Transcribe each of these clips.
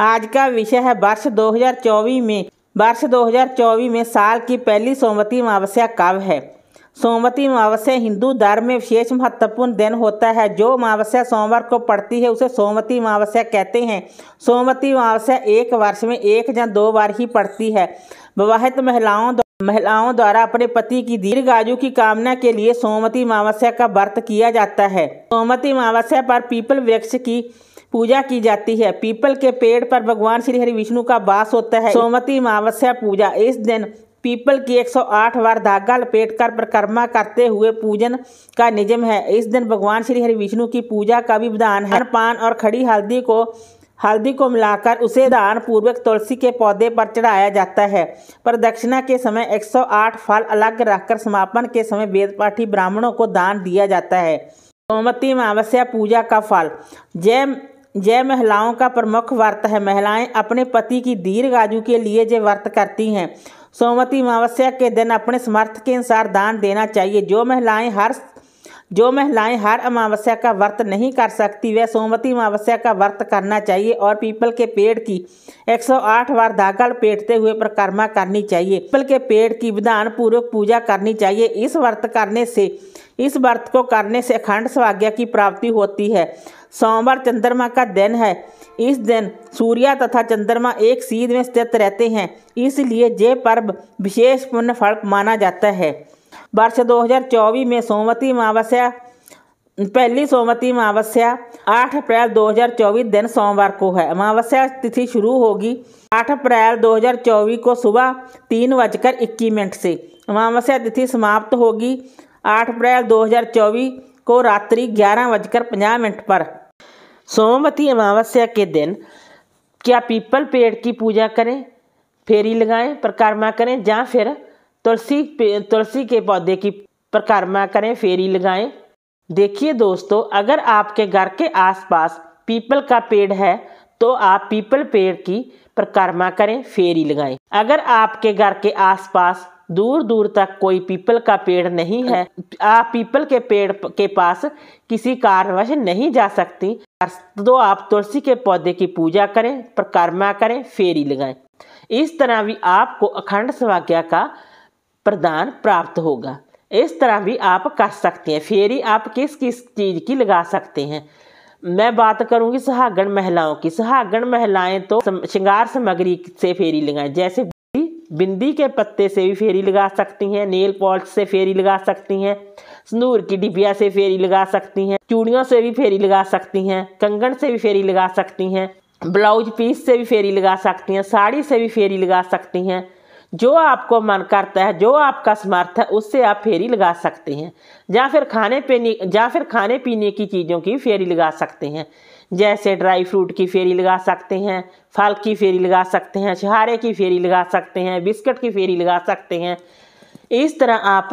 आज का विषय है वर्ष 2024 में वर्ष 2024 में साल की पहली सोमवती अमावस्या कब है सोमवती अमावस्या हिंदू धर्म में विशेष महत्वपूर्ण दिन होता है जो अमावस्या सोमवार को पड़ती है उसे सोमवती अमावस्या कहते हैं सोमवती अमावस्या एक वर्ष में एक या दो बार ही पड़ती है विवाहित महिलाओं महिलाओं द्वारा अपने पति की दीर्घ आयु की कामना के लिए सोमवती अमावस्या का व्रत किया जाता है सोमवती अमावस्या पर पीपल वृक्ष की पूजा की जाती है पीपल के पेड़ पर भगवान श्री हरि विष्णु का वास होता है सोमती अमावस्या पूजा इस दिन पीपल की 108 बार धागा लपेट कर परिक्रमा करते हुए पूजन का निजम है इस दिन भगवान श्री हरि विष्णु की पूजा का भी विधान है पान और खड़ी हल्दी को हल्दी को मिलाकर उसे दान पूर्वक तुलसी के पौधे पर चढ़ाया जाता है प्रदक्षिणा के समय 108 फल अलग रखकर समापन के समय वेदपाठी ब्राह्मणों को दान दिया जाता है सोमती अमावस्या पूजा का फल जय जय महिलाओं का प्रमुख व्रत है महिलाएं अपने पति की दीर्घायु के लिए जय व्रत करती हैं सोमवती अमावस्या के दिन अपने समर्थ के अनुसार दान देना चाहिए जो महिलाएं हर जो महिलाएं हर अमावस्या का व्रत नहीं कर सकती वह सोमवती अमावस्या का व्रत करना चाहिए और पीपल के पेड़ की 108 बार धागड़ पेटते हुए परिक्रमा करनी चाहिए पीपल के पेड़ की विधान पूर्वक पूजा करनी चाहिए इस व्रत करने से इस व्रत को करने से अखंड सौभाग्य की प्राप्ति होती है सोमवार चंद्रमा का दिन है इस दिन सूर्य तथा चंद्रमा एक सीध में स्थित रहते हैं इसलिए ये पर्व विशेष पुण्य फल माना जाता है वर्ष 2024 में सोमवती अमावस्या पहली सोमवती अमावस्या 8 अप्रैल 2024 दिन सोमवार को है अमावस्या तिथि शुरू होगी 8 अप्रैल 2024 को सुबह तीन बजकर इक्कीस मिनट से अमावस्या तिथि समाप्त होगी 8 अप्रैल 2024 को रात्रि ग्यारह बजकर पंजा मिनट पर सोमवती अमावस्या के दिन क्या पीपल पेड़ की पूजा करें फेरी लगाएं परिक्रमा करें या फिर तुलसी तुलसी के पौधे की परिक्रमा करें फेरी लगाएं देखिए दोस्तों अगर आपके घर के आसपास पीपल का पेड़ है तो आप पीपल पेड़ की परिक्रमा करें फेरी लगाएं अगर आपके घर के आसपास दूर दूर तक कोई पीपल का पेड़ नहीं है आप पीपल के पेड़ के पास किसी कारणवश नहीं जा सकती तो आप तुलसी के पौधे की पूजा करें परिक्रमा करें फेरी लगाएं इस तरह भी आपको अखंड सौभाग्य का प्रदान प्राप्त होगा इस तरह भी आप कर सकते हैं फेरी आप किस किस चीज़ की लगा सकते हैं मैं बात करूंगी सुहागण महिलाओं की सुहागण महिलाएं तो श्रृंगार सामग्री से फेरी लगाएं जैसे बिंदी के पत्ते से भी फेरी लगा सकती हैं नेल पॉल्स से फेरी लगा सकती हैं सिंदूर की डिबिया से फेरी लगा सकती हैं चूड़ियों से भी फेरी लगा सकती हैं कंगन से भी फेरी लगा सकती हैं ब्लाउज पीस से भी फेरी लगा सकती हैं साड़ी से भी फेरी लगा सकती हैं जो आपको मन करता है जो आपका समर्थ है उससे आप फेरी लगा सकते हैं या फिर खाने पीने या फिर खाने पीने की चीज़ों की फेरी लगा सकते हैं जैसे ड्राई फ्रूट की फेरी लगा सकते हैं फल की फेरी लगा सकते हैं छहारे की फेरी लगा सकते हैं बिस्किट की फेरी लगा सकते हैं इस तरह आप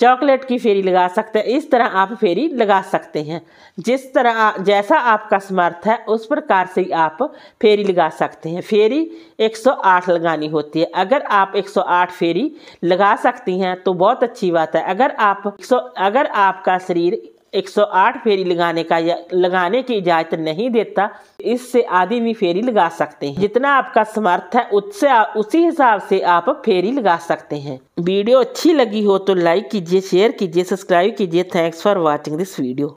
चॉकलेट की फेरी लगा सकते हैं इस तरह आप फेरी लगा सकते हैं जिस तरह जैसा आपका समर्थ है उस प्रकार से आप फेरी लगा सकते हैं फेरी 108 लगानी होती है अगर आप 108 फेरी लगा सकती हैं तो बहुत अच्छी बात है अगर आप 100 अगर आपका शरीर 108 फेरी लगाने का लगाने की इजाज़त नहीं देता इससे आधी भी फेरी लगा सकते हैं जितना आपका समर्थ है उससे उसी हिसाब से आप फेरी लगा सकते हैं वीडियो अच्छी लगी हो तो लाइक कीजिए शेयर कीजिए सब्सक्राइब कीजिए thanks for watching this video